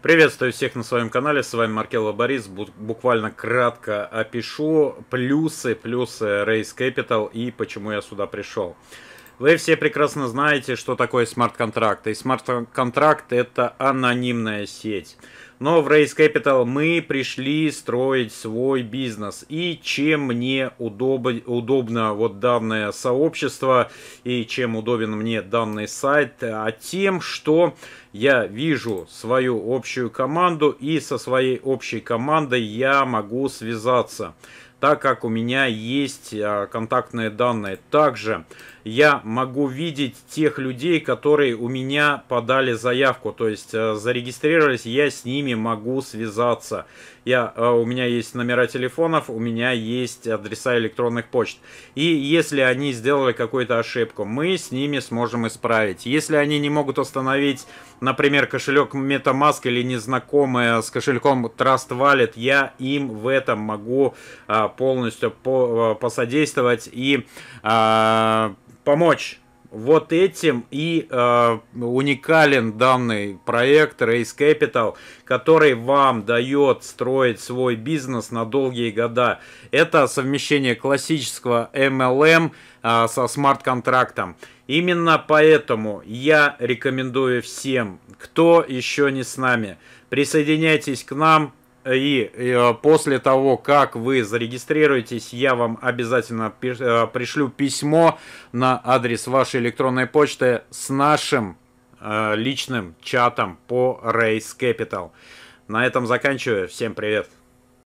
Приветствую всех на своем канале, с вами Маркелла Борис. Буквально кратко опишу плюсы, плюсы Race Capital и почему я сюда пришел. Вы все прекрасно знаете, что такое смарт-контракты. И смарт-контракт – это анонимная сеть. Но в Race Capital мы пришли строить свой бизнес. И чем мне удоб... удобно вот данное сообщество, и чем удобен мне данный сайт, а тем, что я вижу свою общую команду, и со своей общей командой я могу связаться так как у меня есть а, контактные данные. Также я могу видеть тех людей, которые у меня подали заявку, то есть э, зарегистрировались, я с ними могу связаться. Я, э, у меня есть номера телефонов, у меня есть адреса электронных почт. И если они сделали какую-то ошибку, мы с ними сможем исправить. Если они не могут установить, например, кошелек MetaMask или незнакомые с кошельком Trust Wallet, я им в этом могу а, полностью по, э, посодействовать и э, помочь вот этим и э, уникален данный проект Race Capital, который вам дает строить свой бизнес на долгие года. Это совмещение классического MLM э, а, со смарт-контрактом. Именно поэтому я рекомендую всем, кто еще не с нами, присоединяйтесь к нам, и э, после того, как вы зарегистрируетесь, я вам обязательно пи э, пришлю письмо на адрес вашей электронной почты с нашим э, личным чатом по Race Capital. На этом заканчиваю. Всем привет!